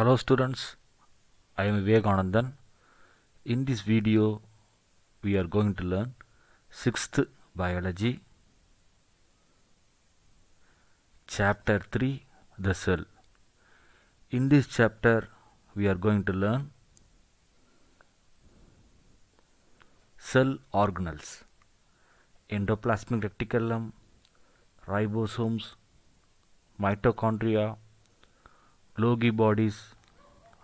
Hello students, I am Vivekanandan. In this video, we are going to learn 6th Biology, Chapter 3 The Cell. In this chapter, we are going to learn cell organelles, endoplasmic reticulum, ribosomes, mitochondria, Logi bodies,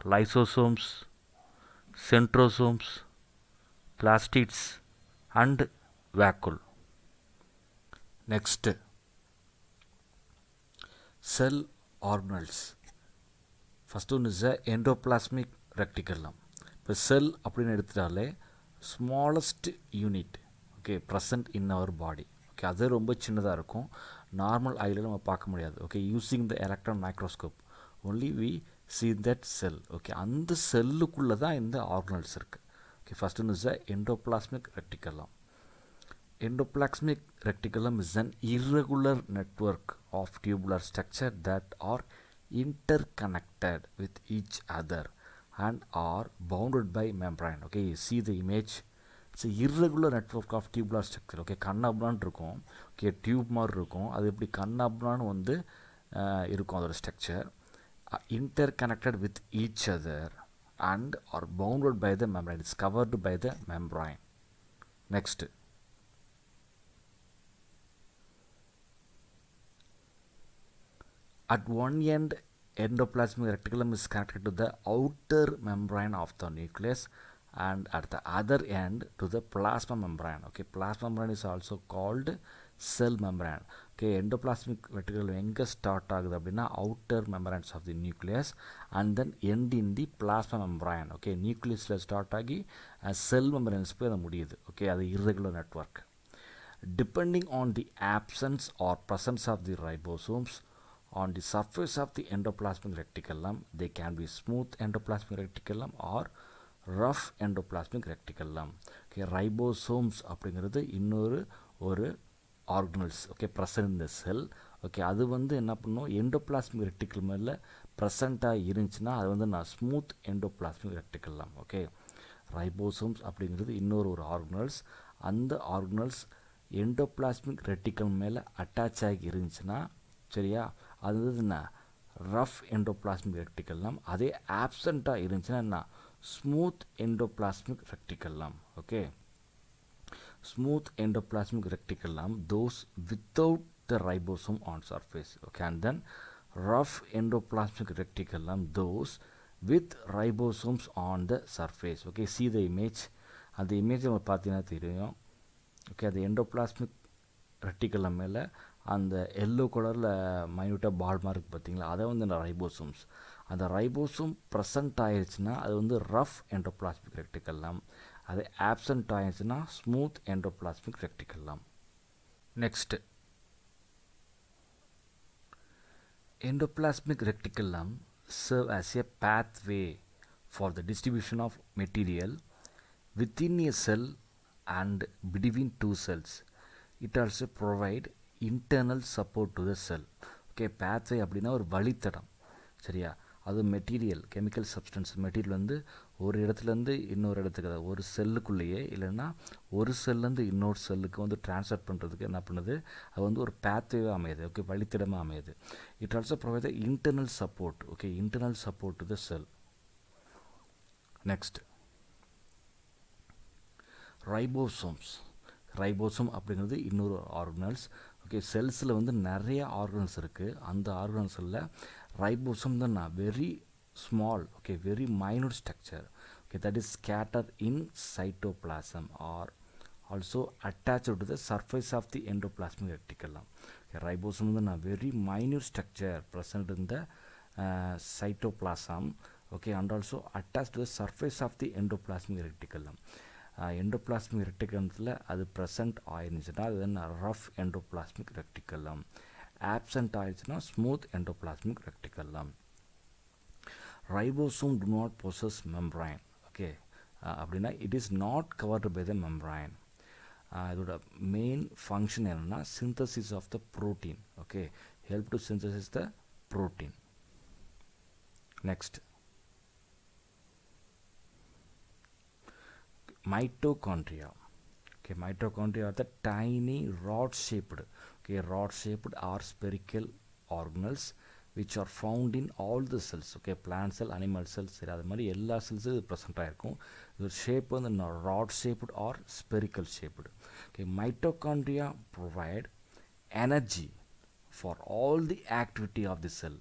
lysosomes, centrosomes, plastids and vacuole. Next, cell organelles. First one is the endoplasmic reticulum. இப்போ cell அப்படின்னு எடுத்துட்டாலே smallest unit okay present in our body okay அது ரொம்ப சின்னதாக இருக்கும் normal ஐயில் நம்ம பார்க்க முடியாது okay using the electron microscope only we see that cell okay அந்த செல்லுக்குள்ளே தான் இந்த ஆர்கனல்ஸ் இருக்குது okay first one is a endoplasmic reticulum endoplasmic reticulum is an irregular network of tubular structure that are interconnected with each other and are bounded by membrane okay you see the image it's a irregular network of tubular structure okay கண்ணாப்னான் இருக்கும் okay tube மாதிரி இருக்கும் அது எப்படி கண்ணாப்னான் வந்து இருக்கும் அதோட structure are interconnected with each other and are bounded by the membrane. It's covered by the membrane. Next. At one end, endoplasmic reticulum is connected to the outer membrane of the nucleus and at the other end to the plasma membrane. Okay, plasma membrane is also called cell membrane. Okay, endoplasmic reticle start outer membranes of the nucleus and then end in the plasma membrane. Okay, nucleus start and uh, cell membranes. Okay, the irregular network. Depending on the absence or presence of the ribosomes on the surface of the endoplasmic reticulum, they can be smooth endoplasmic reticulum or rough endoplasmic reticulum okay ribosomes அப்படிங்கிறது இன்னொரு ஒரு organelles okay present இந்த செல் okay அது வந்து என்ன பண்ணும் endoplasmic ரெக்டிக்கல் மேலே ப்ரெசண்ட்டாக இருந்துச்சுன்னா அது வந்து நான் smooth endoplasmic reticulum okay ribosomes அப்படிங்கிறது இன்னொரு ஒரு ஆர்கனல்ஸ் அந்த ஆர்கனல்ஸ் எண்டோபிளாஸ்மிக் ரெட்டிக்கல் மேலே அட்டாச் ஆகி இருந்துச்சுன்னா சரியா அது வந்து என்ன ரஃப் எண்டோபிளாஸ்மிக் ரெக்டிக்கல்லாம் அதே ஆப்சண்ட்டாக இருந்துச்சுன்னா என்ன smooth endoplasmic reticulum okay smooth endoplasmic reticulum those without the ribosome on surface okay and then rough endoplasmic reticulum those with ribosomes on the surface okay see the image அந்த image நம்ம பார்த்தீங்கன்னா தெரியும் okay அது endoplasmic ரெட்டிக்கலம் மேலே அந்த yellow கலரில் மைன்யூட்டாக பால் மாதிரி இருக்குது பார்த்திங்களா அதை வந்து இந்த ரைபோசோம்ஸ் அந்த ரைபோசோம் ப்ரெசன்ட் ஆயிடுச்சுன்னா அது வந்து ரஃப் என்ட்ரோபிளாஸ்மிக் ரெக்டிக்கலாம் அது ஆப்சண்ட் ஆயிடுச்சுன்னா smooth endoplasmic reticulum next endoplasmic reticulum serve as a pathway for the distribution of material within a cell and between two cells. It also provide internal support to the cell okay pathway அப்படின்னா ஒரு வழித்தடம் சரியா அது material chemical substance material வந்து ஒரு இடத்துலேருந்து இன்னொரு இடத்துக்கு தான் ஒரு செல்லுக்குள்ளேயே இல்லைன்னா ஒரு செல்லேருந்து இன்னொரு செல்லுக்கு வந்து டிரான்ஸ்ஃபர் பண்ணுறதுக்கு என்ன பண்ணுது அது வந்து ஒரு பேத்வேவாக அமையுது ஓகே வழித்திடமாக அமையுது it also provide internal support okay internal support to the cell next ribosomes ribosome அப்படிங்கிறது இன்னொரு ஆர்கனல்ஸ் ஓகே செல்ஸில் வந்து நிறைய ஆர்கன்ஸ் இருக்குது அந்த ஆர்கன்ஸில் ரைபோசம் தான் நான் very small okay very minute structure okay that is scatter in cytoplasm are also attach to the surface of the endoplasmic reticulum okay ribosome தான் வெரி மைனூர் ஸ்ட்ரக்சர் ப்ரெசன்ட் இந்த cytoplasm okay and also attach to the surface of the endoplasmic reticulum endoplasmic ரெட்டிகலத்தில் அது present ஆயிருந்துச்சுன்னா அது என்ன rough endoplasmic reticulum absent ஆயிடுச்சுன்னா smooth endoplasmic reticulum ribosome do not possess membrane okay அப்படின்னா it is not covered by the membrane இதோட main function என்னென்னா synthesis of the protein okay help to synthesis the protein next mitochondria. Okay, mitochondria are the tiny rod-shaped, okay, rod-shaped or spherical organelles which are found in all the cells. Okay, plant cell, animal cells, all cells are present. The shape of the rod-shaped or spherical shaped. Okay, mitochondria provide energy for all the activity of the cell.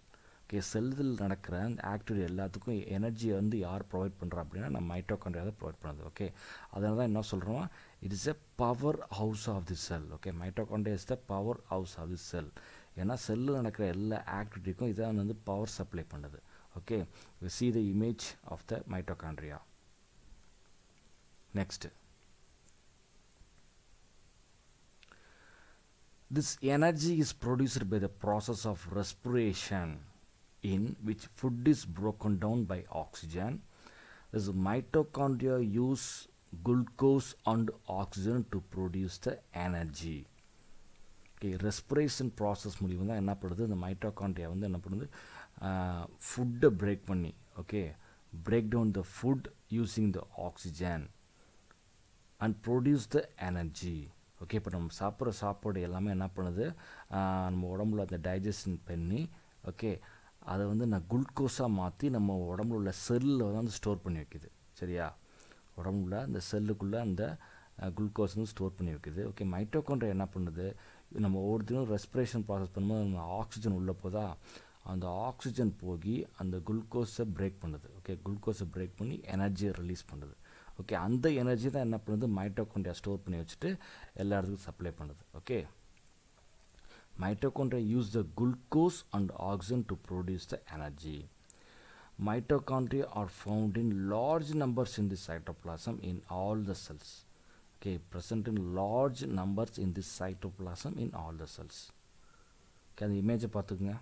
Okay செல்லுதில் நடக்கிற அந்த activity எல்லாத்துக்கும் எனர்ஜியை வந்து யார் provide பண்ணுறா அப்படின்னா நம்ம மைட்டோகாண்ட்ரியா தான் ப்ரொவைட் பண்ணுது ஓகே அதனால தான் என்ன சொல்கிறோம் it is a powerhouse of the cell okay mitochondria is the powerhouse of the cell ஏன்னா செல்லு நடக்கிற எல்லா ஆக்டிவிட்டிக்கும் இதை வந்து பவர் சப்ளை பண்ணுது okay we see the image of the mitochondria next this energy is produced by the process of respiration in which food is broken down by oxygen. This mitochondria use glucose and oxygen to produce the energy. Okay respiration process மூலியம் தான் என்ன பண்ணுது இந்த mitochondria வந்து என்ன பண்ணுது ஃபுட்டை break பண்ணி okay break down the food using the oxygen and produce the energy okay இப்போ நம்ம சாப்பிட்ற சாப்பாடு எல்லாமே என்ன பண்ணுது நம்ம உடம்புல அந்த டைஜஷன் பண்ணி ஓகே அதை வந்து நான் குளுக்கோஸாக மாற்றி நம்ம உடம்புல உள்ள செல்லில் வந்து ஸ்டோர் பண்ணி வைக்குது சரியா உடம்புல அந்த செல்லுக்குள்ளே அந்த குளுக்கோஸ் வந்து ஸ்டோர் பண்ணி வைக்குது ஓகே மைட்டோகாண்ட்ரியா என்ன பண்ணுது நம்ம ஒவ்வொருத்தரும் ரெஸ்பிரேஷன் ப்ராசஸ் பண்ணும்போது நம்ம ஆக்சிஜன் உள்ளே போதா அந்த ஆக்சிஜன் போய் அந்த குளுக்கோஸை பிரேக் பண்ணுது ஓகே குளுக்கோஸை பிரேக் பண்ணி எனர்ஜியை ரிலீஸ் பண்ணுது ஓகே அந்த எனர்ஜி தான் என்ன பண்ணுது மைட்டோகாண்ட்ரியா ஸ்டோர் பண்ணி வச்சுட்டு எல்லா இடத்துக்கும் சப்ளை பண்ணுது okay Mitochondria use the glucose and oxygen to produce the energy. Mitochondria are found in large numbers in the cytoplasm in all the cells. Okay, present in large numbers in the cytoplasm in all the cells. Can the image பார்த்துக்குங்க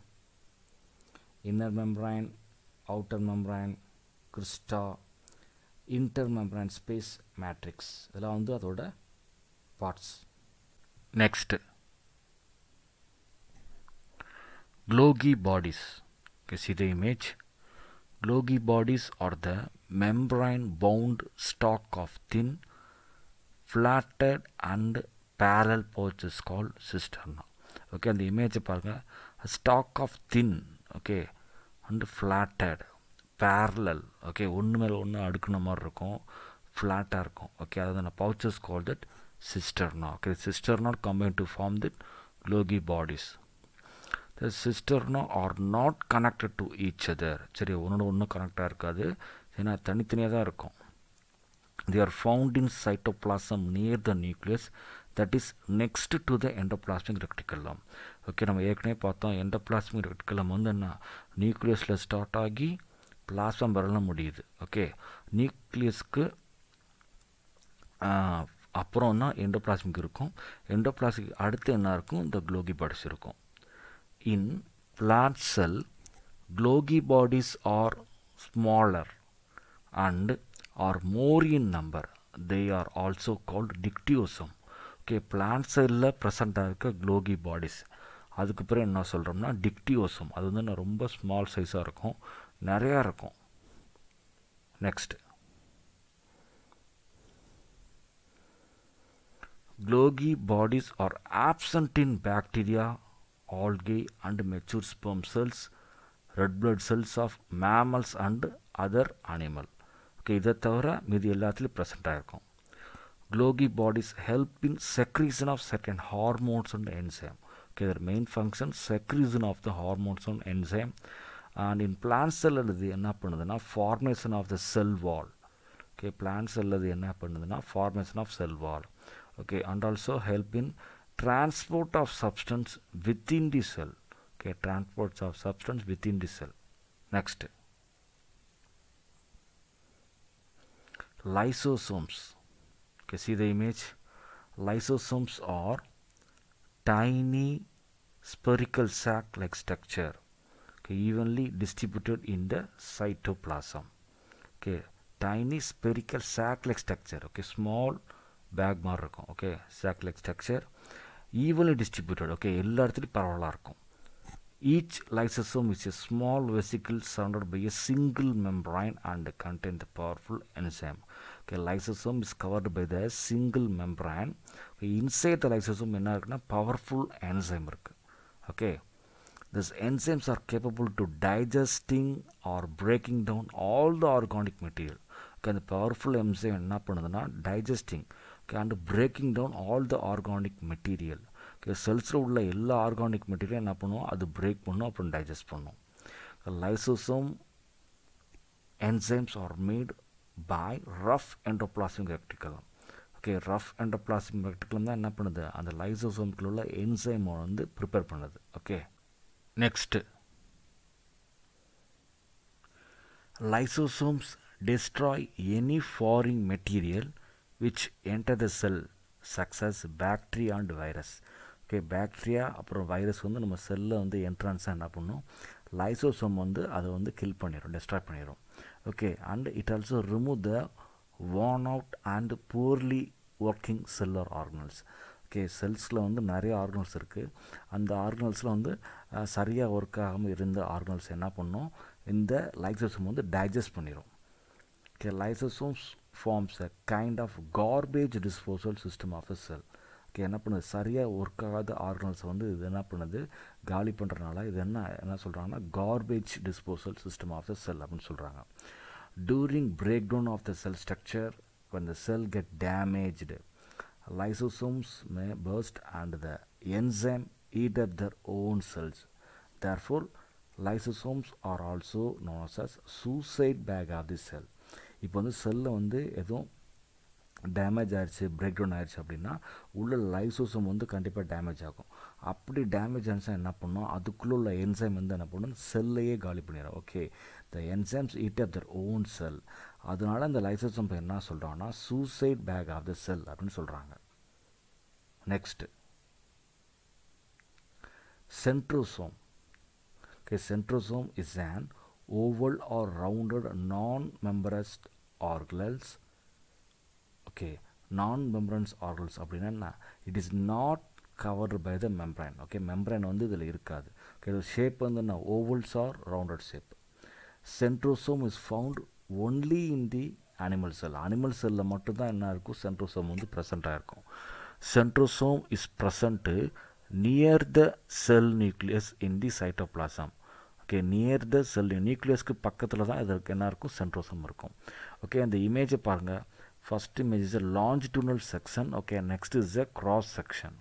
inner membrane, outer membrane, cristae, intermembrane space, matrix. இதெல்லாம் வந்து அதோட parts next? Glögi bodies के सीधे image Golgi bodies और the membrane bound stack of thin flattened and parallel pouch called cisterna okay and image पांग stack of thin okay and flattened parallel okay मेल अड़कन मार फ्लाटा ओके ना pouches called that cisterna okay cisterna come to form that Golgi bodies the சிஸ்டர்னும் are not connected to each other சரி ஒன்றோட ஒன்றும் கனெக்டாக இருக்காது ஏன்னா தனித்தனியாக தான் இருக்கும் they are found in cytoplasm near the nucleus that is next to the endoplasmic reticulum okay நம்ம ஏற்கனவே பார்த்தோம் எண்டோபிளாஸ்மிக் ரெக்டிகல்லம் வந்து என்ன நியூக்ளியஸில் ஸ்டார்ட் ஆகி பிளாஸ்மம் வரலாம் முடியுது ஓகே நியூக்ளியஸ்க்கு அப்புறம் தான் எண்டோபிளாஸ்மிக் இருக்கும் எண்டோபிளாஸ்மிக் அடுத்து என்ன இருக்கும் இந்த குளோகி பாடிஸ் இருக்கும் in plant cell globi bodies are smaller and are more in number they are also called dictyosome okay plant cell present globi bodies அதுக்கு பிறகு என்ன சொல்றோம்னா டிக்டியோசோம் அது வந்து ரொம்ப ஸ்மால் சைஸா இருக்கும் நிறைய Next, globi bodies are absent in bacteria. algae and mature sperm cells red blood cells of mammals and other animal okay இதை தவிர மீதி எல்லாத்துலேயும் ப்ரெசண்ட்டாக இருக்கும் Golgi bodies help in secretion of second hormones and enzyme okay இதர் main function secretion of the hormones and enzyme and in plants அல்லது என்ன பண்ணுதுன்னா formation of the cell wall okay plant அல்லது என்ன பண்ணுதுன்னா formation of cell wall okay and also help in transport of substance within the cell okay transports of substance within the cell next lysosomes okay see the image lysosomes are tiny spherical sac like structure okay, evenly distributed in the cytoplasm okay tiny spherical sac like structure okay small bag மாதிரி Okay, sac-like structure. Evenly distributed okay எல்லா இடத்துலையும் பரவலாக இருக்கும் each lysosome is a small vesicle surrounded by a single membrane and content the powerful enzyme okay lysosome is covered by the single membrane inside the என்ன இருக்குன்னா powerful enzyme இருக்குது okay this enzymes are capable to digesting or breaking down all the organic material okay அந்த powerful enzyme என்ன பண்ணுதுன்னா digesting okay and breaking down all the organic material okay செல்ஸில் உள்ள எல்லா organic material என்ன பண்ணுவோம் அது பிரேக் பண்ணும் அப்புறம் டைஜஸ்ட் பண்ணும் lysosome enzymes are made by rough endoplasmic reticulum okay rough endoplasmic reticulum தான் என்ன பண்ணுது அந்த லைசோசோம்க்குள்ள உள்ள என்சைமை வந்து ப்ரிப்பேர் பண்ணுது okay next lysosomes destroy any foreign material which enter the cell சக்ஸஸ் bacteria and virus okay bacteria அப்புறம் வைரஸ் வந்து நம்ம செல்லில் வந்து என்ட்ரன்ஸாக என்ன பண்ணும் லைசோசோம் வந்து அதை வந்து கில் பண்ணிடும் டெஸ்ட்ராய் பண்ணிடும் okay and it also remove the worn out and poorly working cellular organelles okay செல்ஸில் வந்து நிறைய ஆர்கனல்ஸ் இருக்குது அந்த ஆர்கனல்ஸில் வந்து சரியாக ஒர்க் ஆகாமல் இருந்த ஆர்கனல்ஸ் என்ன பண்ணும் இந்த லைசோசோம் வந்து டைஜஸ்ட் பண்ணிடும் okay lysosomes forms a kind of garbage disposal system of a cell okay என்ன பண்ணுது சரியாக ஒர்க் ஆகாத ஆர்கனல்ஸை வந்து இது என்ன பண்ணுது காலி பண்ணுறதுனால இது என்ன என்ன சொல்கிறாங்கன்னா garbage disposal system of the cell அப்படின்னு சொல்கிறாங்க during break down of the cell structure when the cell get damaged lysosomes may burst and the enzyme eat up their own cells therefore lysosomes are also known as suicide bag of the cell இப்போ வந்து செல்லை வந்து எதுவும் damage ஆகிடுச்சு break down ஆகிடுச்சு அப்படின்னா உள்ள lysosome வந்து கண்டிப்பாக டேமேஜ் ஆகும் அப்படி டேமேஜ் ஆனிச்சுன்னா என்ன பண்ணோம் அதுக்குள்ளே உள்ள என்சைம் வந்து என்ன பண்ணும் செல்லையே காலி பண்ணிடும் okay the enzymes eat up their own cell அதனால இந்த லைசோசோம் என்ன சொல்கிறோன்னா suicide bag of the cell அப்படின்னு சொல்கிறாங்க next centrosome okay centrosome is an oval or rounded non membranous organelles okay non membranous organelles அப்படின்னா என்ன it is not covered by the membrane okay membrane வந்து இதில் இருக்காது okay shape வந்து என்ன ovals or rounded shape centrosome is found only in the animal sell animal செல்லில் மட்டும்தான் என்ன இருக்கும் சென்ட்ரோசோம் வந்து ப்ரெசண்ட்டாக இருக்கும் centrosome is present near the cell nucleus in the cytoplasm okay near the cell நியூக்ளியஸ்க்கு பக்கத்தில் தான் இதற்கு என்ன இருக்கும் சென்ட்ரோசம் இருக்கும் ஓகே அந்த இமேஜை பாருங்கள் first image is a longitudinal section okay next is a cross section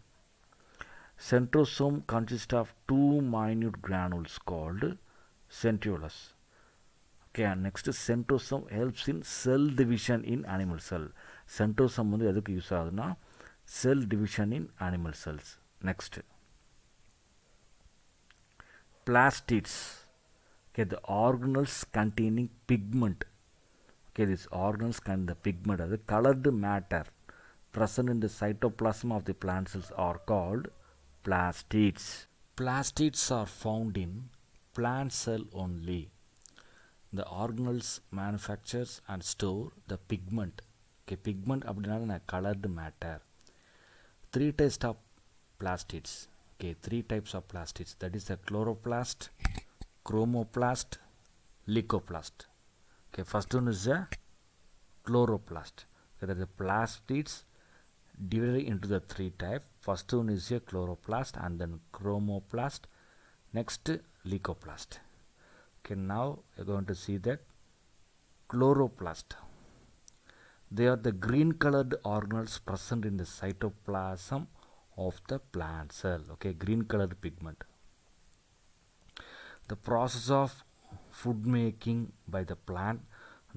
centrosome consist of two minute granules called centrioles okay next centrosome helps in cell division in animal cell centrosome வந்து எதுக்கு use ஆகுதுன்னா cell division in animal cells next plastids okay the organelles containing pigment okay these organelles contain the pigment the colored matter present in the cytoplasm of the plant cells are called plastids. Plastids are found in plant cell only. The organelles manufactures and store the pigment. Okay, pigment அப்படின்னா colored matter. Three types of plastids okay three types of plastids that is the chloroplast chromoplast leucoplast okay first one is the chloroplast okay, that is the plastids divided into the three type first one is a chloroplast and then chromoplast next leucoplast okay now you're going to see that chloroplast they are the green colored organelles present in the cytoplasm of the plant cell okay green colored pigment the process of food making by the plant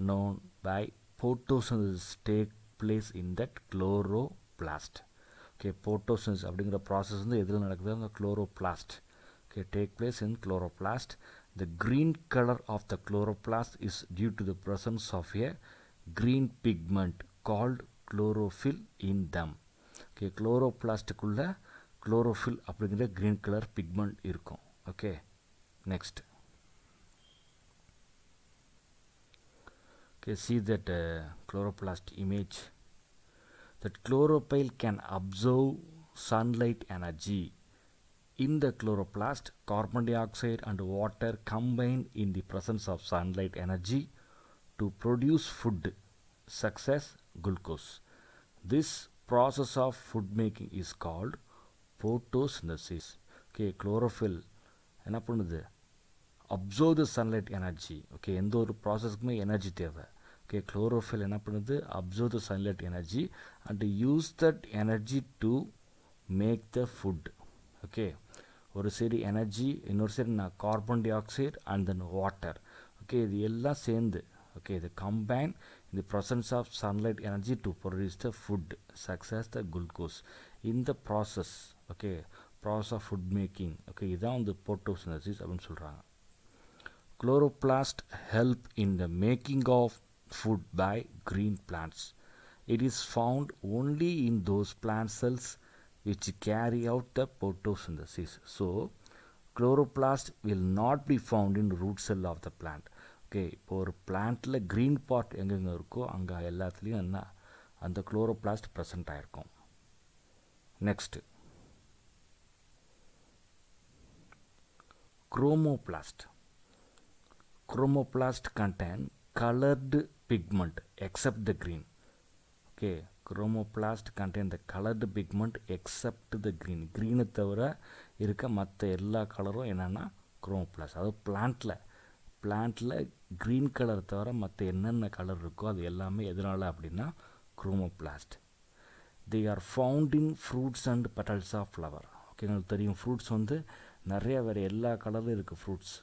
known by photosynthesis take place in that chloroplast okay photosynthesis அப்படிங்கிற process வந்து எதில் நடக்குது அந்த chloroplast okay take place in chloroplast the green color of the chloroplast is due to the presence of a green pigment called chlorophyll in them okay குளோரோபிளாஸ்டுக்குள்ளே chlorophyll chlorophyll green colour green color pigment next okay see that uh, chloroplast image that chlorophyll can absorb sunlight energy in the chloroplast carbon dioxide and water combine in the presence of sunlight energy to produce food success glucose this process of food making is called photosynthesis okay chlorophyll என்ன பண்ணுது observe the sunlight energy okay எந்த ஒரு ப்ராசஸ்க்குமே energy தேவை okay chlorophyll என்ன பண்ணுது observe the sunlight energy and use that energy to make the food okay ஒரு side energy இன்னொரு சைடு நான் carbon dioxide and then water okay இது எல்லாம் சேர்ந்து ஓகே இது combine the presence of sunlight energy to produce the food such as the glucose in the process okay process of food making okay the photosynthesis. Photosynthesis அப்படின்னு சொல்கிறாங்க chloroplast help in the making of food by green plants it is found only in those plant cells which carry out the photosynthesis so chloroplast will not be found in root cell of the plant okay இப்போ ஒரு பிளான்ட்டில் green part எங்கெங்கே இருக்கோ அங்கே எல்லாத்துலேயும் என்ன அந்த chloroplast present ஆகிருக்கும் next chromoplast chromoplast content coloured pigment except the green okay chromoplast content the coloured pigment except the green க்ரீனை தவிர இருக்க மற்ற எல்லா கலரும் என்னென்னா குரோமோபிளாஸ்ட் அதாவது பிளான்ட்டில் பிளான்ட்டில் க்ரீன் கலர் தவிர மற்ற என்னென்ன கலர் இருக்கோ அது எல்லாமே எதனால் அப்படின்னா chromoplast they are found in fruits and petals of flower okay உங்களுக்கு தெரியும் ஃப்ரூட்ஸ் வந்து நிறையா வேறு எல்லா கலரும் இருக்குது ஃப்ரூட்ஸ்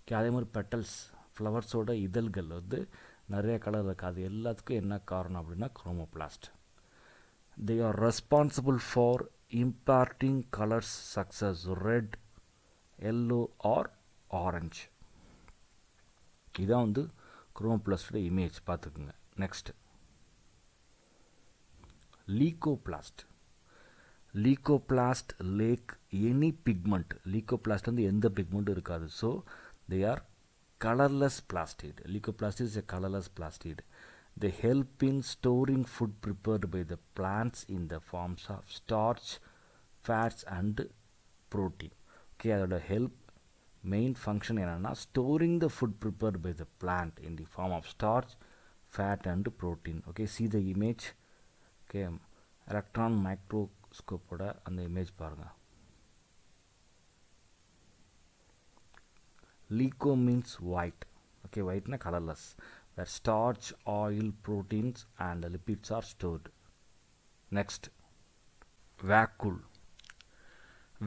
ஓகே அதே மாதிரி பெட்டல்ஸ் ஃப்ளவர்ஸோட இதழ்கள் வந்து நிறைய கலர் இருக்குது அது எல்லாத்துக்கும் என்ன காரணம் அப்படின்னா chromoplast they are responsible for imparting colours சக்ஸஸ் ரெட் எல்லோ ஆர் ஆரஞ்சு இதான் வந்து குரோம் ப்ளஸ்டோட இமேஜ் பார்த்துக்குங்க next leucoplast leucoplast lack any pigment leucoplast வந்து எந்த பிக்மெண்ட்டும் இருக்காது so they are colourless plastid leucoplast is a colourless plastid they help in storing food prepared by the plants in the forms of starch fats and protein okay அதோட help main function என்னென்னா storing the food prepared by the plant in the form of starch fat and protein okay see the image okay electron மைக்ரோஸ்கோப்போட அந்த image பாருங்கள் leuco means white okay ஒயிட்னா colourless where starch oil proteins and lipids are stored next vacuole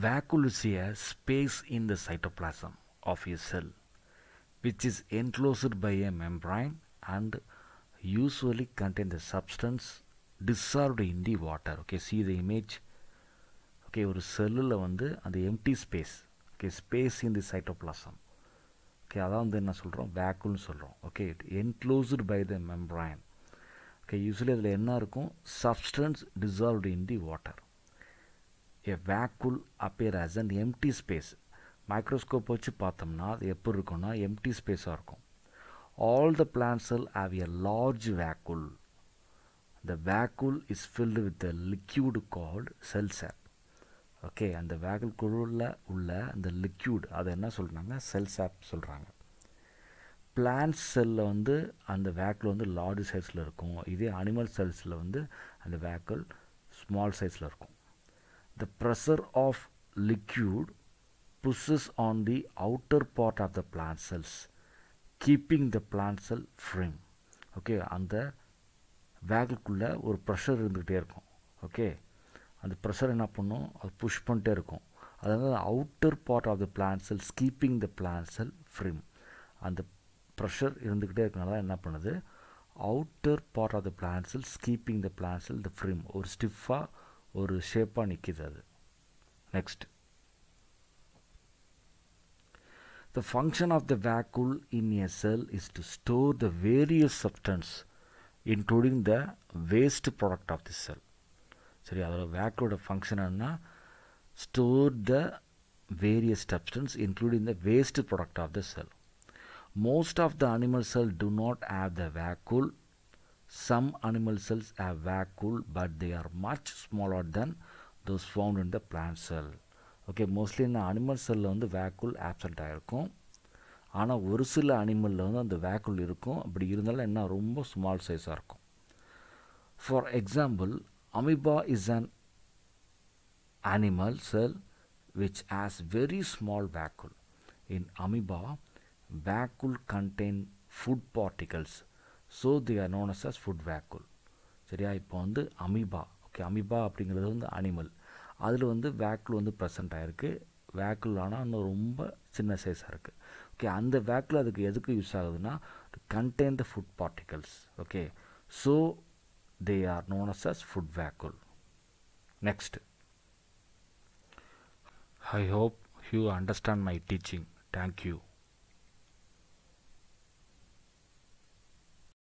vacuolesia space in the cytoplasm of a cell which is enclosed by a membrane and usually contain the substance dissolved in the water okay see the image okay ஒரு செல்லில் வந்து அந்த empty space okay space in the cytoplasm okay அதான் வந்து என்ன சொல்கிறோம் வேக்குன்னு சொல்கிறோம் okay enclosed by the membrane okay usually அதில் என்ன இருக்கும் substance dissolved in the water a vacuole will as an empty space microscope வச்சு பார்த்தோம்னா அது எப்படி இருக்கும்னா எம்டி ஸ்பேஸாக இருக்கும் ஆல் த பிளான்ஸில் have a large vacuole the vacuole is filled with a liquid called cell sap okay அந்த வேக்குல்குள்ள உள்ள அந்த லிக்யூட் அதை என்ன சொல்கிறாங்க செல் சாப் சொல்கிறாங்க பிளான்ட் செல்லில் வந்து அந்த வேக்கில் வந்து லார்ஜ் சைஸில் இருக்கும் இதே அனிமல் செல்ஸில் வந்து அந்த வேக்குல் ஸ்மால் சைஸில் இருக்கும் The pressure of liquid pushes on the outer part of the plant cells, keeping the plant cell firm. Okay அந்த வேகுக்குள்ளே ஒரு ப்ரெஷர் இருந்துக்கிட்டே இருக்கும் ஓகே அந்த ப்ரெஷர் என்ன பண்ணும் அது புஷ் பண்ணிட்டே இருக்கும் அதாவது outer part of the plant cell keeping the plant cell firm அந்த ப்ரெஷர் இருந்துக்கிட்டே இருக்கனால என்ன பண்ணுது outer part of the plant cell keeping the plant cell the firm ஒரு ஸ்டிஃபாக ஒரு ஷேப்பாக நிற்கிது அது next the function of the vacuole in a cell is to store the various substances including the waste product of the cell சரி அதோட வேக்கோட function என்ன store the various substances including the waste product of the cell most of the animal cell do not have the vacuole some animal cells have vacuole but they are much smaller than those found in the plant cell. Okay, mostly in the animal cell, the vacuole absent. ஆனால் ஒரு சில அனிமலில் வந்து அந்த வேக்குல் இருக்கும் அப்படி இருந்தாலும் என்ன ரொம்ப ஸ்மால் சைஸாக இருக்கும் for example amoeba is an animal cell which has very small vacuole. In amoeba, vacuole contain food particles so they are known as as food vacuole சரியா இப்போ வந்து அமீபா ஓகே அமீபா அப்படிங்கிறது வந்து அனிமல் அதில் வந்து வேக்குல் வந்து ப்ரெசென்ட் ஆகிருக்கு வேக்குல் ஆனால் இன்னும் ரொம்ப சின்ன சைஸாக இருக்குது ஓகே அந்த வேக்கில் அதுக்கு எதுக்கு யூஸ் ஆகுதுன்னா contain the food particles okay so they are known as as food vacuole next I hope you understand my teaching thank you